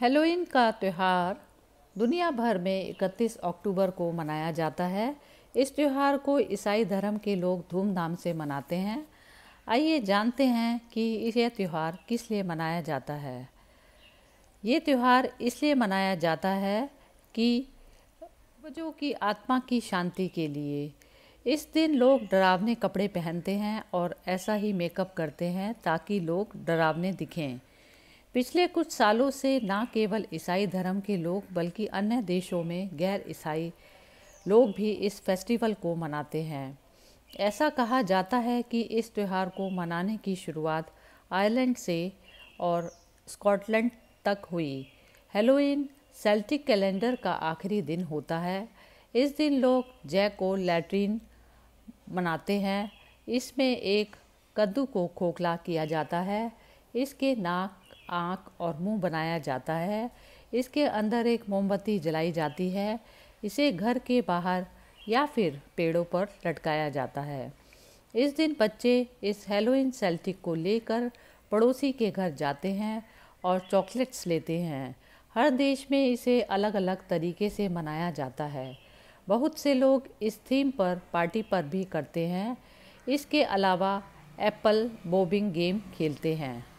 Halloween का त्यौहार दुनिया भर में 31 अक्टूबर को मनाया जाता है इस त्यौहार को ईसाई धर्म के लोग धूमधाम से मनाते हैं आइए जानते हैं कि यह त्यौहार किस लिए मनाया जाता है ये त्यौहार इसलिए मनाया जाता है कि बच्चों की आत्मा की शांति के लिए इस दिन लोग डरावने कपड़े पहनते हैं और ऐसा ही मेकअप करते हैं ताकि लोग डरावने दिखें पिछले कुछ सालों से न केवल ईसाई धर्म के लोग बल्कि अन्य देशों में गैर ईसाई लोग भी इस फेस्टिवल को मनाते हैं ऐसा कहा जाता है कि इस त्यौहार को मनाने की शुरुआत आयरलैंड से और स्कॉटलैंड तक हुई हेलोइन सेल्टिक कैलेंडर का आखिरी दिन होता है इस दिन लोग जय को लैट्रिन मनाते हैं इसमें एक कद्दू को खोखला किया जाता है इसके नाक आँख और मुंह बनाया जाता है इसके अंदर एक मोमबत्ती जलाई जाती है इसे घर के बाहर या फिर पेड़ों पर लटकाया जाता है इस दिन बच्चे इस हेलोइन सेल्टिक को लेकर पड़ोसी के घर जाते हैं और चॉकलेट्स लेते हैं हर देश में इसे अलग अलग तरीके से मनाया जाता है बहुत से लोग इस थीम पर पार्टी पर भी करते हैं इसके अलावा एप्पल बोबिंग गेम खेलते हैं